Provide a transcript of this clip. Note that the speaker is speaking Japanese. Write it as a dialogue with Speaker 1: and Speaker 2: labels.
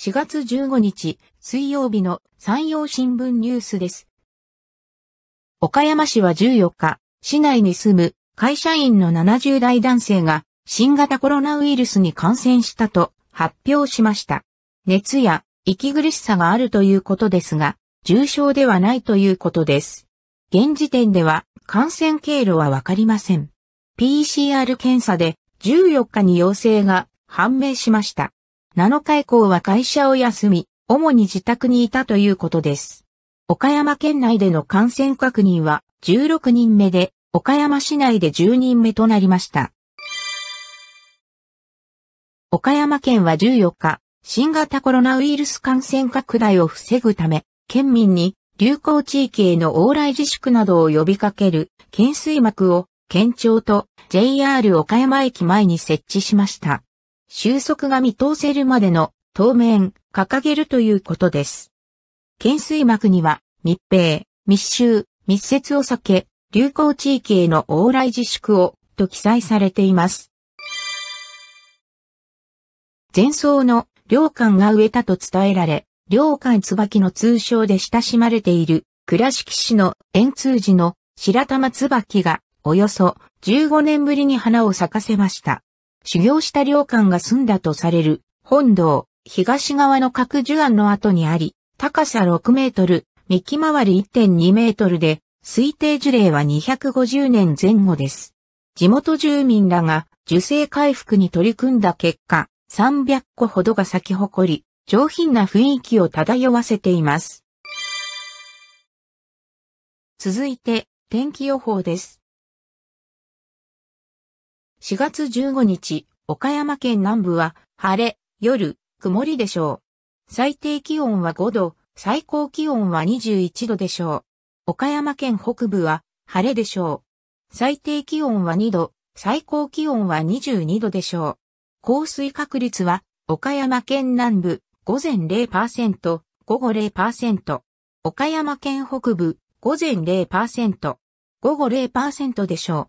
Speaker 1: 4月15日、水曜日の山陽新聞ニュースです。岡山市は14日、市内に住む会社員の70代男性が新型コロナウイルスに感染したと発表しました。熱や息苦しさがあるということですが、重症ではないということです。現時点では感染経路はわかりません。PCR 検査で14日に陽性が判明しました。7日以降は会社を休み、主に自宅にいたということです。岡山県内での感染確認は16人目で、岡山市内で10人目となりました。岡山県は14日、新型コロナウイルス感染拡大を防ぐため、県民に流行地域への往来自粛などを呼びかける県水幕を県庁と JR 岡山駅前に設置しました。収束が見通せるまでの当面掲げるということです。懸垂幕には密閉、密集、密接を避け、流行地域への往来自粛をと記載されています。前奏の良官が植えたと伝えられ、良官椿の通称で親しまれている倉敷市の円通寺の白玉椿がおよそ15年ぶりに花を咲かせました。修行した領官が住んだとされる本堂、東側の角樹庵の後にあり、高さ6メートル、幹回り1.2メートルで、推定樹齢は250年前後です。地元住民らが樹勢回復に取り組んだ結果、300個ほどが咲き誇り、上品な雰囲気を漂わせています。
Speaker 2: 続いて、天気予報です。
Speaker 1: 4月15日、岡山県南部は晴れ、夜、曇りでしょう。最低気温は5度、最高気温は21度でしょう。岡山県北部は晴れでしょう。最低気温は2度、最高気温は22度でしょう。降水確率は岡山県南部午前0%、午後0%。岡山県北部午前0%、午後0%でしょう。